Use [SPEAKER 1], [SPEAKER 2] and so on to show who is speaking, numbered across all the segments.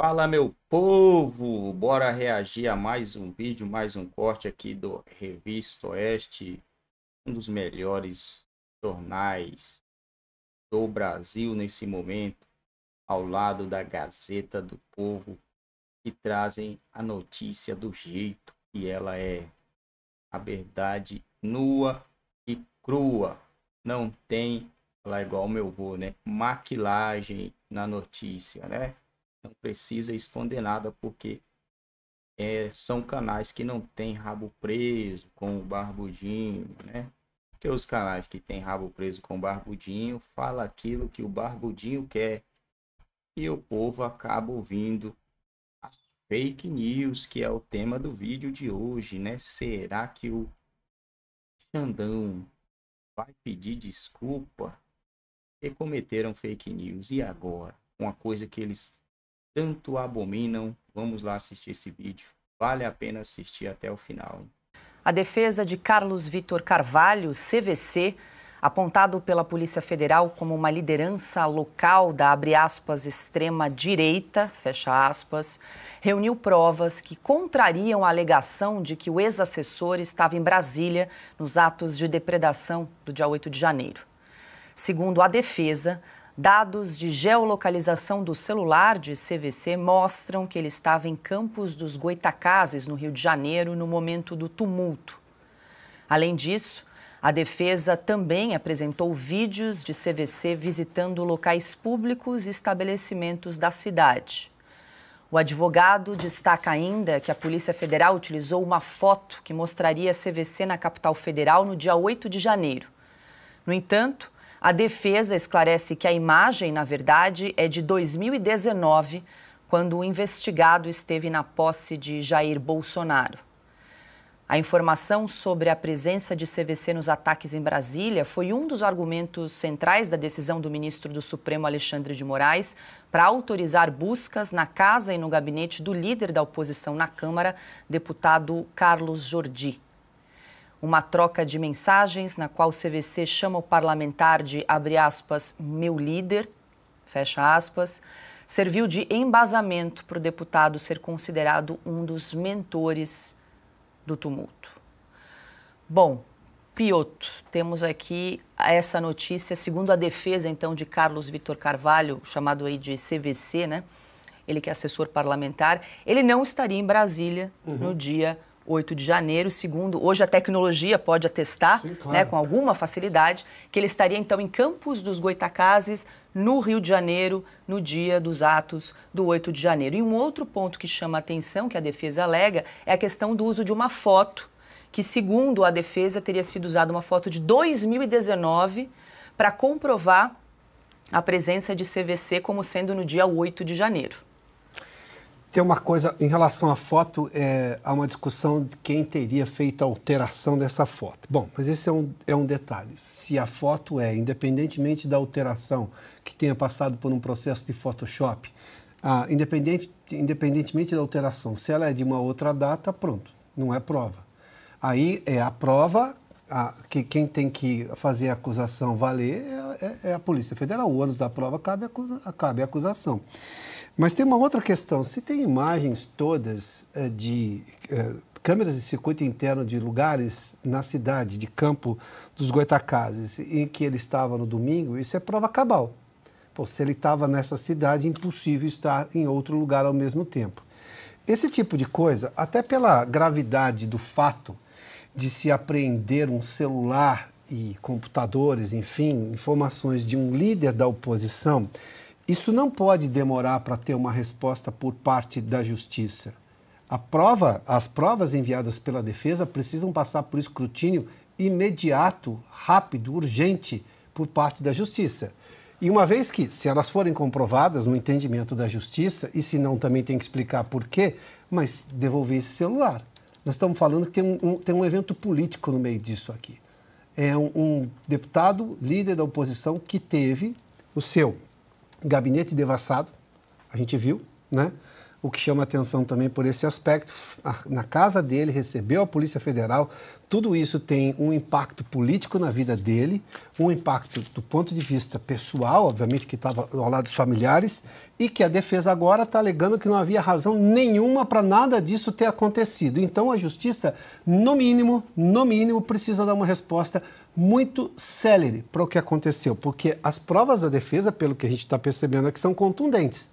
[SPEAKER 1] Fala meu povo, bora reagir a mais um vídeo, mais um corte aqui do Revista Oeste, um dos melhores jornais do Brasil nesse momento, ao lado da Gazeta do Povo, que trazem a notícia do jeito que ela é, a verdade nua e crua, não tem, lá é igual o meu vô, né, maquilagem na notícia, né? Então precisa esconder nada porque é, são canais que não tem rabo preso com o barbudinho, né? Porque os canais que tem rabo preso com o barbudinho fala aquilo que o barbudinho quer e o povo acaba ouvindo as fake news, que é o tema do vídeo de hoje, né? Será que o Xandão vai pedir desculpa? E cometeram fake news e agora? Uma coisa que eles
[SPEAKER 2] tanto abominam. Vamos lá assistir esse vídeo. Vale a pena assistir até o final. A defesa de Carlos Vitor Carvalho, CVC, apontado pela Polícia Federal como uma liderança local da aspas, extrema direita, aspas, reuniu provas que contrariam a alegação de que o ex-assessor estava em Brasília nos atos de depredação do dia 8 de janeiro. Segundo a defesa, Dados de geolocalização do celular de CVC mostram que ele estava em Campos dos Goitacazes, no Rio de Janeiro, no momento do tumulto. Além disso, a defesa também apresentou vídeos de CVC visitando locais públicos e estabelecimentos da cidade. O advogado destaca ainda que a Polícia Federal utilizou uma foto que mostraria CVC na capital federal no dia 8 de janeiro. No entanto, a defesa esclarece que a imagem, na verdade, é de 2019, quando o investigado esteve na posse de Jair Bolsonaro. A informação sobre a presença de CVC nos ataques em Brasília foi um dos argumentos centrais da decisão do ministro do Supremo Alexandre de Moraes para autorizar buscas na casa e no gabinete do líder da oposição na Câmara, deputado Carlos Jordi. Uma troca de mensagens na qual o CVC chama o parlamentar de, abre aspas, meu líder, fecha aspas, serviu de embasamento para o deputado ser considerado um dos mentores do tumulto. Bom, Pioto, temos aqui essa notícia, segundo a defesa então de Carlos Vitor Carvalho, chamado aí de CVC, né? Ele que é assessor parlamentar, ele não estaria em Brasília uhum. no dia 8 de janeiro, segundo hoje a tecnologia pode atestar Sim, claro. né, com alguma facilidade que ele estaria então em Campos dos Goitacazes, no Rio de Janeiro, no dia dos atos do 8 de janeiro. E um outro ponto que chama a atenção, que a defesa alega, é a questão do uso de uma foto, que segundo a defesa teria sido usada uma foto de 2019 para comprovar a presença de CVC como sendo no dia 8 de janeiro.
[SPEAKER 3] Tem uma coisa em relação à foto, é, há uma discussão de quem teria feito a alteração dessa foto. Bom, mas esse é um, é um detalhe. Se a foto é, independentemente da alteração que tenha passado por um processo de Photoshop, ah, independente, independentemente da alteração, se ela é de uma outra data, pronto, não é prova. Aí é a prova a, que quem tem que fazer a acusação valer é, é, é a Polícia Federal. O ônus da prova cabe, acusa, cabe acusação. Mas tem uma outra questão. Se tem imagens todas eh, de eh, câmeras de circuito interno de lugares na cidade, de campo dos Goitacazes, em que ele estava no domingo, isso é prova cabal. Pô, se ele estava nessa cidade, é impossível estar em outro lugar ao mesmo tempo. Esse tipo de coisa, até pela gravidade do fato de se apreender um celular e computadores, enfim, informações de um líder da oposição, isso não pode demorar para ter uma resposta por parte da justiça. A prova, as provas enviadas pela defesa precisam passar por escrutínio imediato, rápido, urgente por parte da justiça. E uma vez que, se elas forem comprovadas no entendimento da justiça, e se não, também tem que explicar por quê, mas devolver esse celular. Nós estamos falando que tem um, um tem um evento político no meio disso aqui. É um, um deputado, líder da oposição, que teve o seu gabinete devassado, a gente viu, né? o que chama atenção também por esse aspecto. Na casa dele, recebeu a Polícia Federal. Tudo isso tem um impacto político na vida dele, um impacto do ponto de vista pessoal, obviamente, que estava ao lado dos familiares, e que a defesa agora está alegando que não havia razão nenhuma para nada disso ter acontecido. Então a justiça, no mínimo, no mínimo, precisa dar uma resposta muito célere para o que aconteceu, porque as provas da defesa, pelo que a gente está percebendo, é que são contundentes.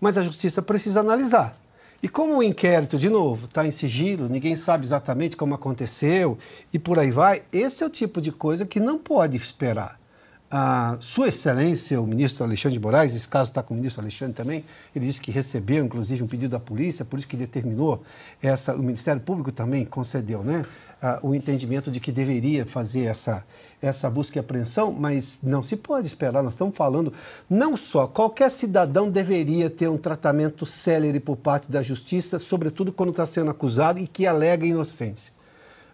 [SPEAKER 3] Mas a justiça precisa analisar. E como o inquérito, de novo, está em sigilo, ninguém sabe exatamente como aconteceu e por aí vai, esse é o tipo de coisa que não pode esperar. A Sua Excelência, o ministro Alexandre de Moraes, esse caso está com o ministro Alexandre também, ele disse que recebeu, inclusive, um pedido da polícia, por isso que determinou essa, o Ministério Público também concedeu, né? o entendimento de que deveria fazer essa, essa busca e apreensão, mas não se pode esperar. Nós estamos falando, não só, qualquer cidadão deveria ter um tratamento célere por parte da justiça, sobretudo quando está sendo acusado e que alega inocência.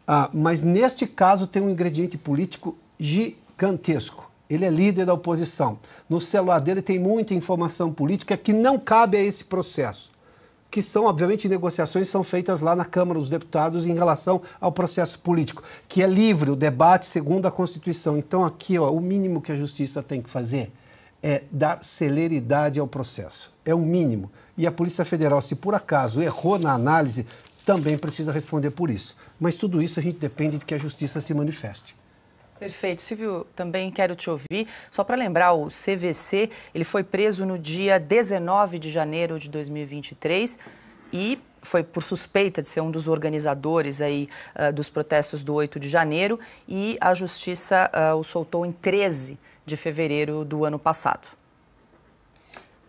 [SPEAKER 3] Ah, mas neste caso tem um ingrediente político gigantesco. Ele é líder da oposição. No celular dele tem muita informação política que não cabe a esse processo que são, obviamente, negociações são feitas lá na Câmara dos Deputados em relação ao processo político, que é livre o debate segundo a Constituição. Então, aqui, ó, o mínimo que a Justiça tem que fazer é dar celeridade ao processo. É o mínimo. E a Polícia Federal, se por acaso errou na análise, também precisa responder por isso. Mas tudo isso a gente depende de que a Justiça se manifeste.
[SPEAKER 2] Perfeito. Silvio, também quero te ouvir. Só para lembrar, o CVC, ele foi preso no dia 19 de janeiro de 2023 e foi por suspeita de ser um dos organizadores aí uh, dos protestos do 8 de janeiro e a justiça uh, o soltou em 13 de fevereiro do ano passado.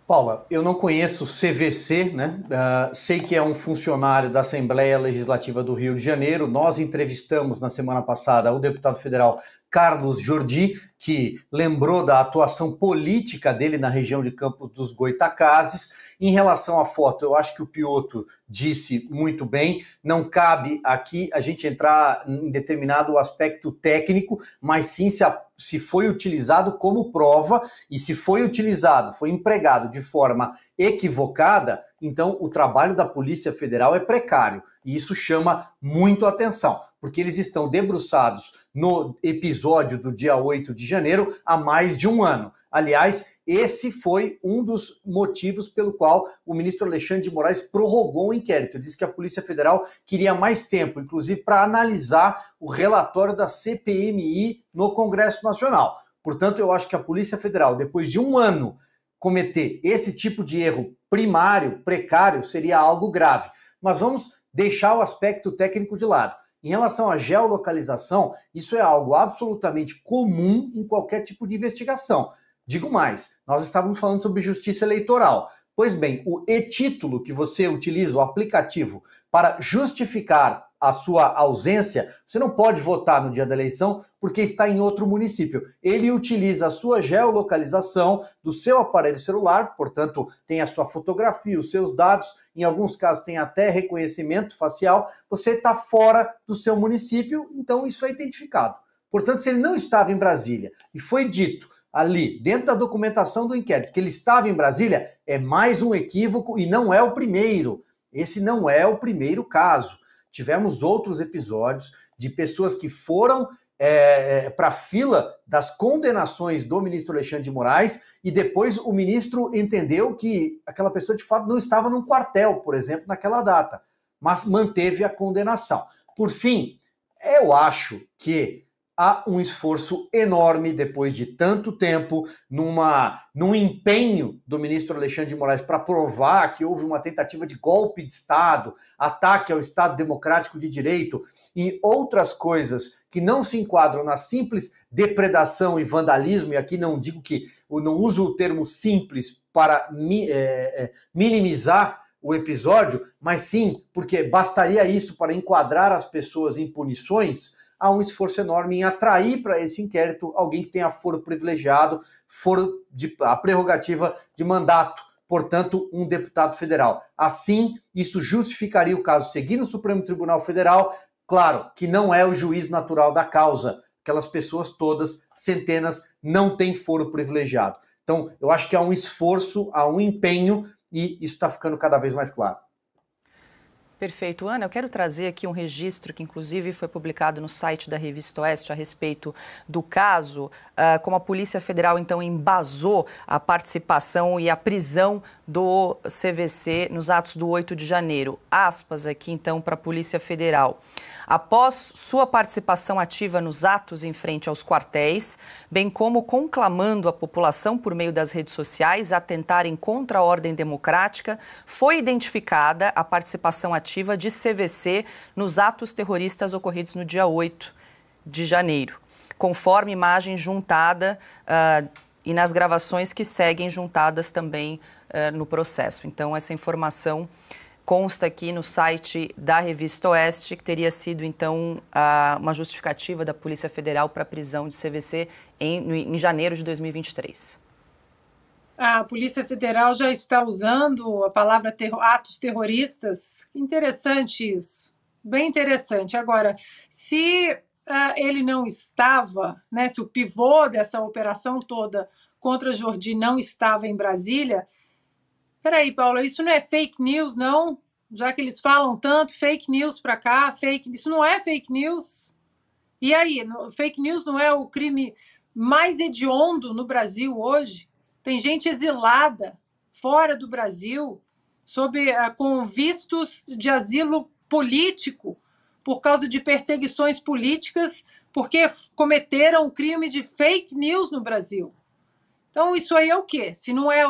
[SPEAKER 4] Paula, eu não conheço o CVC, né? Uh, sei que é um funcionário da Assembleia Legislativa do Rio de Janeiro. Nós entrevistamos na semana passada o deputado federal Carlos Jordi, que lembrou da atuação política dele na região de Campos dos Goitacazes. Em relação à foto, eu acho que o Pioto disse muito bem, não cabe aqui a gente entrar em determinado aspecto técnico, mas sim se, a, se foi utilizado como prova e se foi utilizado, foi empregado de forma equivocada, então o trabalho da Polícia Federal é precário e isso chama muito atenção porque eles estão debruçados no episódio do dia 8 de janeiro há mais de um ano. Aliás, esse foi um dos motivos pelo qual o ministro Alexandre de Moraes prorrogou o inquérito. Ele disse que a Polícia Federal queria mais tempo, inclusive para analisar o relatório da CPMI no Congresso Nacional. Portanto, eu acho que a Polícia Federal, depois de um ano, cometer esse tipo de erro primário, precário, seria algo grave. Mas vamos deixar o aspecto técnico de lado. Em relação à geolocalização, isso é algo absolutamente comum em qualquer tipo de investigação. Digo mais, nós estávamos falando sobre justiça eleitoral. Pois bem, o e-título que você utiliza, o aplicativo, para justificar a sua ausência, você não pode votar no dia da eleição porque está em outro município. Ele utiliza a sua geolocalização do seu aparelho celular, portanto, tem a sua fotografia, os seus dados, em alguns casos tem até reconhecimento facial. Você está fora do seu município, então isso é identificado. Portanto, se ele não estava em Brasília e foi dito ali, dentro da documentação do inquérito, que ele estava em Brasília, é mais um equívoco e não é o primeiro. Esse não é o primeiro caso tivemos outros episódios de pessoas que foram é, é para a fila das condenações do ministro Alexandre de Moraes e depois o ministro entendeu que aquela pessoa de fato não estava num quartel, por exemplo, naquela data, mas manteve a condenação. Por fim, eu acho que há um esforço enorme depois de tanto tempo, numa, num empenho do ministro Alexandre de Moraes para provar que houve uma tentativa de golpe de Estado, ataque ao Estado democrático de direito e outras coisas que não se enquadram na simples depredação e vandalismo, e aqui não digo que, eu não uso o termo simples para mi, é, é minimizar o episódio, mas sim porque bastaria isso para enquadrar as pessoas em punições há um esforço enorme em atrair para esse inquérito alguém que tenha foro privilegiado, foro de a prerrogativa de mandato, portanto, um deputado federal. Assim, isso justificaria o caso seguir no Supremo Tribunal Federal, claro, que não é o juiz natural da causa. Aquelas pessoas todas, centenas, não têm foro privilegiado. Então, eu acho que há um esforço, há um empenho e isso está ficando cada vez mais claro.
[SPEAKER 2] Perfeito. Ana, eu quero trazer aqui um registro que, inclusive, foi publicado no site da Revista Oeste a respeito do caso, uh, como a Polícia Federal, então, embasou a participação e a prisão do CVC nos atos do 8 de janeiro. Aspas aqui, então, para a Polícia Federal. Após sua participação ativa nos atos em frente aos quartéis, bem como conclamando a população por meio das redes sociais a tentarem contra a ordem democrática, foi identificada a participação ativa tentativa de CVC nos atos terroristas ocorridos no dia 8 de janeiro, conforme imagem juntada uh, e nas gravações que seguem juntadas também uh, no processo. Então, essa informação consta aqui no site da revista Oeste, que teria sido então uma justificativa da Polícia Federal para a prisão de CVC em, em janeiro de 2023
[SPEAKER 5] a Polícia Federal já está usando a palavra atos terroristas. Interessante isso, bem interessante. Agora, se uh, ele não estava, né, se o pivô dessa operação toda contra Jordi não estava em Brasília, peraí, Paula, isso não é fake news, não? Já que eles falam tanto fake news para cá, fake, isso não é fake news? E aí, fake news não é o crime mais hediondo no Brasil hoje? Tem gente exilada fora do Brasil sobre, eh, com vistos de asilo político por causa de perseguições políticas porque cometeram o crime de fake news no Brasil. Então, isso aí é o quê? Se não é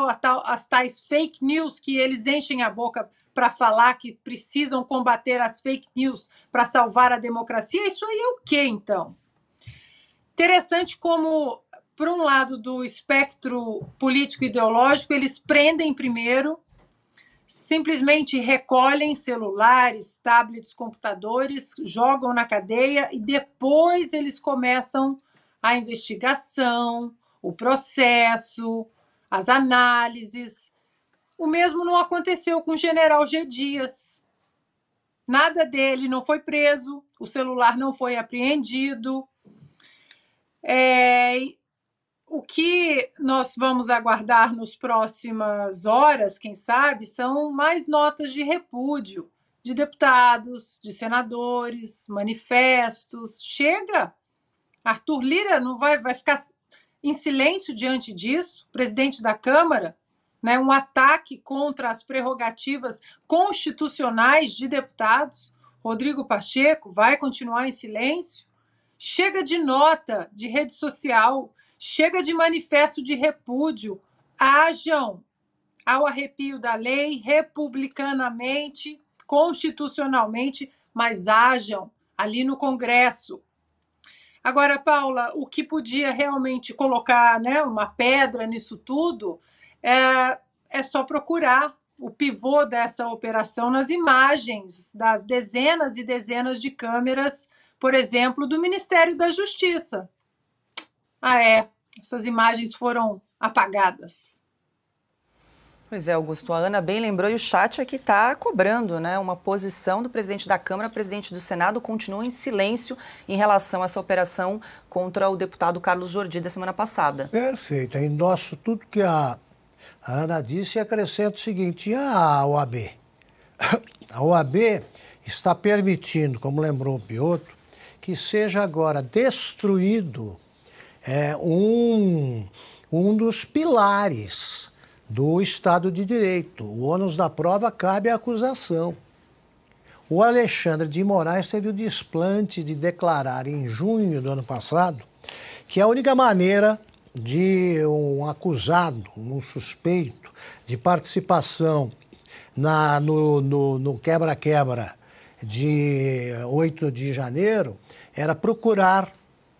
[SPEAKER 5] as tais fake news que eles enchem a boca para falar que precisam combater as fake news para salvar a democracia, isso aí é o quê, então? Interessante como por um lado do espectro político-ideológico, eles prendem primeiro, simplesmente recolhem celulares, tablets, computadores, jogam na cadeia e depois eles começam a investigação, o processo, as análises. O mesmo não aconteceu com o general G. Dias. Nada dele não foi preso, o celular não foi apreendido. É, o que nós vamos aguardar nos próximas horas, quem sabe, são mais notas de repúdio de deputados, de senadores, manifestos. Chega! Arthur Lira não vai, vai ficar em silêncio diante disso, presidente da Câmara, né, um ataque contra as prerrogativas constitucionais de deputados. Rodrigo Pacheco vai continuar em silêncio? Chega de nota de rede social, Chega de manifesto de repúdio. Hajam ao arrepio da lei, republicanamente, constitucionalmente, mas hajam ali no Congresso. Agora, Paula, o que podia realmente colocar né, uma pedra nisso tudo é, é só procurar o pivô dessa operação nas imagens das dezenas e dezenas de câmeras, por exemplo, do Ministério da Justiça. Ah, é essas imagens foram apagadas.
[SPEAKER 2] Pois é, Augusto. A Ana bem lembrou e o chat aqui está cobrando né, uma posição do presidente da Câmara. presidente do Senado continua em silêncio em relação a essa operação contra o deputado Carlos Jordi da semana passada.
[SPEAKER 6] Perfeito. Aí nosso, tudo que a, Ana disse acrescenta o seguinte: a OAB. A OAB está permitindo, como lembrou o Bioto, que seja agora destruído é um, um dos pilares do Estado de Direito. O ônus da prova cabe à acusação. O Alexandre de Moraes teve o desplante de declarar em junho do ano passado que a única maneira de um acusado, um suspeito de participação na, no, no, no quebra-quebra de 8 de janeiro era procurar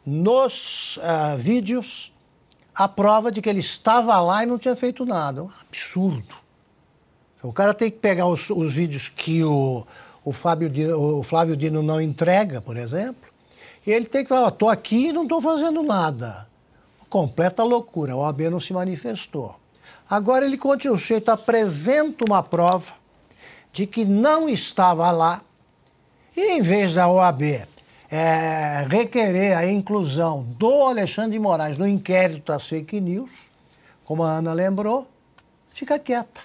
[SPEAKER 6] nos uh, vídeos a prova de que ele estava lá e não tinha feito nada. Um absurdo. O cara tem que pegar os, os vídeos que o, o, Fábio Dino, o Flávio Dino não entrega, por exemplo, e ele tem que falar, estou oh, aqui e não estou fazendo nada. Completa loucura, a OAB não se manifestou. Agora ele continua, o sujeito apresenta uma prova de que não estava lá, e em vez da OAB é, requerer a inclusão do Alexandre de Moraes no inquérito das fake news, como a Ana lembrou, fica quieta.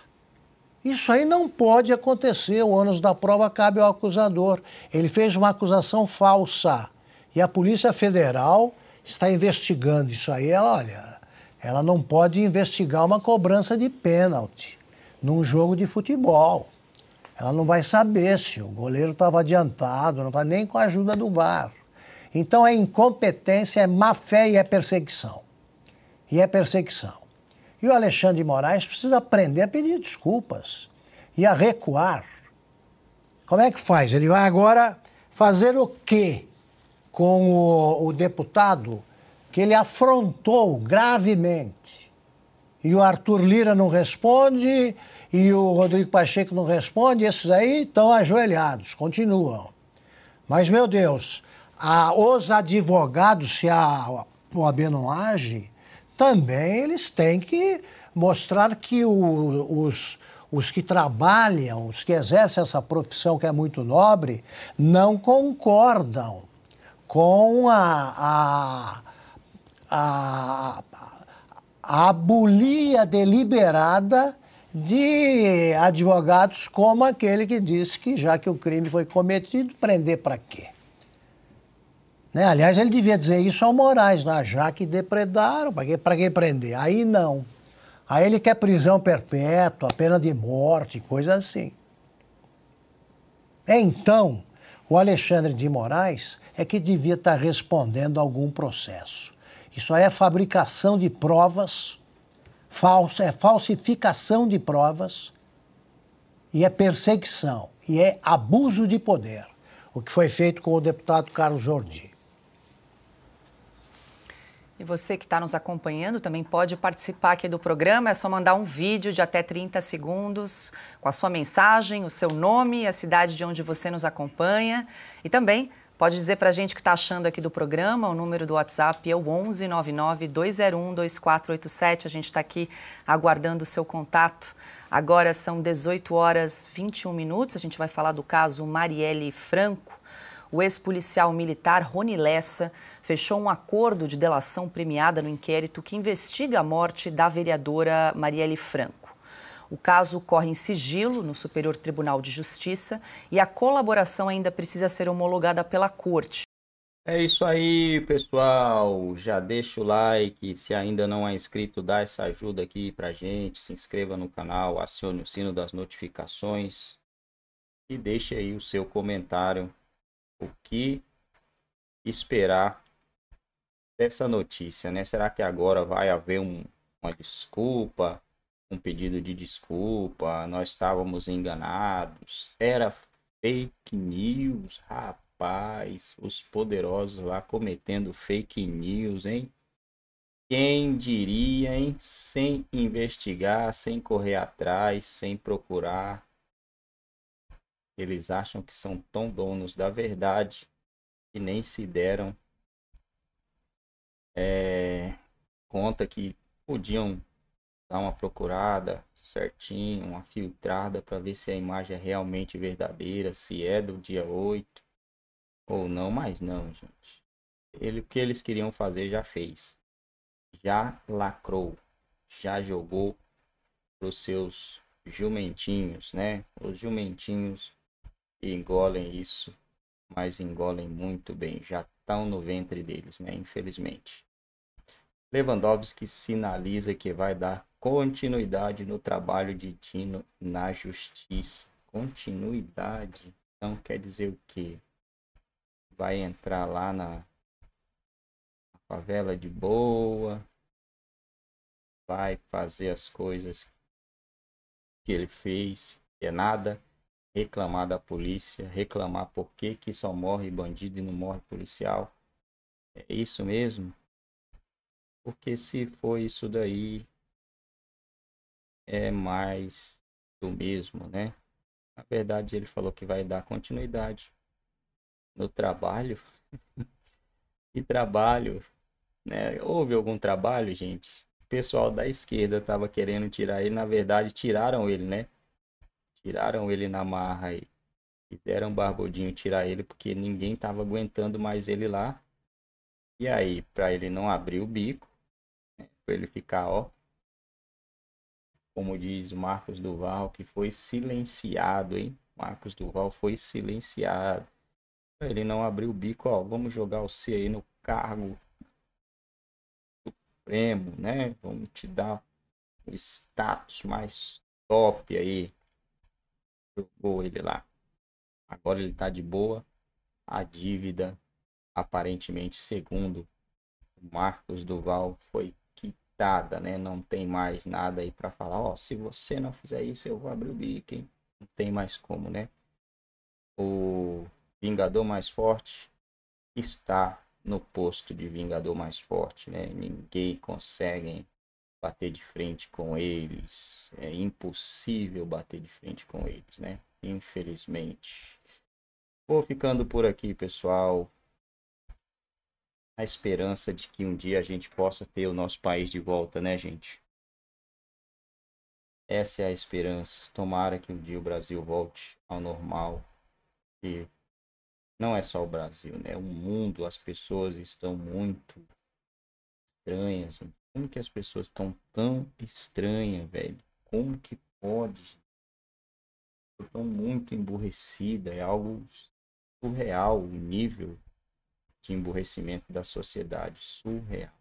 [SPEAKER 6] Isso aí não pode acontecer, o ônus da prova cabe ao acusador. Ele fez uma acusação falsa e a Polícia Federal está investigando isso aí. Ela, olha, ela não pode investigar uma cobrança de pênalti num jogo de futebol. Ela não vai saber se o goleiro estava adiantado, não está nem com a ajuda do VAR. Então é incompetência, é má fé e é perseguição. E é perseguição. E o Alexandre de Moraes precisa aprender a pedir desculpas e a recuar. Como é que faz? Ele vai agora fazer o quê com o, o deputado que ele afrontou gravemente? E o Arthur Lira não responde, e o Rodrigo Pacheco não responde, esses aí estão ajoelhados, continuam. Mas, meu Deus, a, os advogados, se a OAB não age, também eles têm que mostrar que o, os, os que trabalham, os que exercem essa profissão que é muito nobre, não concordam com a, a, a, a, deliberada de advogados como aquele que disse que, já que o crime foi cometido, prender para quê? Né? Aliás, ele devia dizer isso ao Moraes, né? já que depredaram, para que, que prender? Aí não. Aí ele quer prisão perpétua, pena de morte, coisa assim. É, então, o Alexandre de Moraes é que devia estar tá respondendo a algum processo. Isso aí é fabricação de provas falso, é falsificação de provas e é perseguição e é abuso de poder, o que foi feito com o deputado Carlos Jordi.
[SPEAKER 2] E você que está nos acompanhando também pode participar aqui do programa. É só mandar um vídeo de até 30 segundos com a sua mensagem, o seu nome, a cidade de onde você nos acompanha. E também Pode dizer para a gente que está achando aqui do programa, o número do WhatsApp é o 1199-201-2487. A gente está aqui aguardando o seu contato. Agora são 18 horas 21 minutos. A gente vai falar do caso Marielle Franco. O ex-policial militar Rony Lessa fechou um acordo de delação premiada no inquérito que investiga a morte da vereadora Marielle Franco. O caso corre em sigilo no Superior Tribunal de Justiça e a colaboração ainda precisa ser homologada pela Corte.
[SPEAKER 1] É isso aí, pessoal. Já deixa o like. Se ainda não é inscrito, dá essa ajuda aqui pra gente. Se inscreva no canal, acione o sino das notificações e deixe aí o seu comentário. O que esperar dessa notícia, né? Será que agora vai haver um, uma desculpa? um pedido de desculpa, nós estávamos enganados, era fake news, rapaz, os poderosos lá cometendo fake news, hein? Quem diria, hein? Sem investigar, sem correr atrás, sem procurar. Eles acham que são tão donos da verdade que nem se deram é, conta que podiam dar uma procurada certinho, uma filtrada para ver se a imagem é realmente verdadeira, se é do dia 8 ou não, mas não, gente. Ele, o que eles queriam fazer já fez. Já lacrou, já jogou os seus jumentinhos, né? Os jumentinhos engolem isso, mas engolem muito bem, já estão no ventre deles, né? Infelizmente. Lewandowski sinaliza que vai dar continuidade no trabalho de Tino na justiça. Continuidade então quer dizer o quê? Vai entrar lá na favela de boa, vai fazer as coisas que ele fez, que é nada, reclamar da polícia, reclamar por que, que só morre bandido e não morre policial. É isso mesmo? Porque se for isso daí, é mais do mesmo, né? Na verdade, ele falou que vai dar continuidade no trabalho. e trabalho, né? Houve algum trabalho, gente? O pessoal da esquerda estava querendo tirar ele, na verdade, tiraram ele, né? Tiraram ele na marra aí. Fizeram barbudinho tirar ele porque ninguém estava aguentando mais ele lá. E aí, para ele não abrir o bico, para ele ficar, ó, como diz Marcos Duval, que foi silenciado, hein? Marcos Duval foi silenciado. Ele não abriu o bico, ó, vamos jogar o C aí no cargo supremo, né? Vamos te dar o status mais top aí. Jogou ele lá. Agora ele tá de boa. A dívida, aparentemente, segundo Marcos Duval, foi limitada, né? Não tem mais nada aí para falar, ó, oh, se você não fizer isso, eu vou abrir o bico, hein? Não tem mais como, né? O Vingador mais forte está no posto de Vingador mais forte, né? Ninguém consegue bater de frente com eles. É impossível bater de frente com eles, né? Infelizmente. Vou ficando por aqui, pessoal a esperança de que um dia a gente possa ter o nosso país de volta, né, gente? Essa é a esperança. Tomara que um dia o Brasil volte ao normal. E não é só o Brasil, né? O mundo, as pessoas estão muito estranhas. Como que as pessoas estão tão estranhas, velho? Como que pode? Estão muito emburrecida. É algo surreal o nível de emburrecimento da sociedade. Surreal.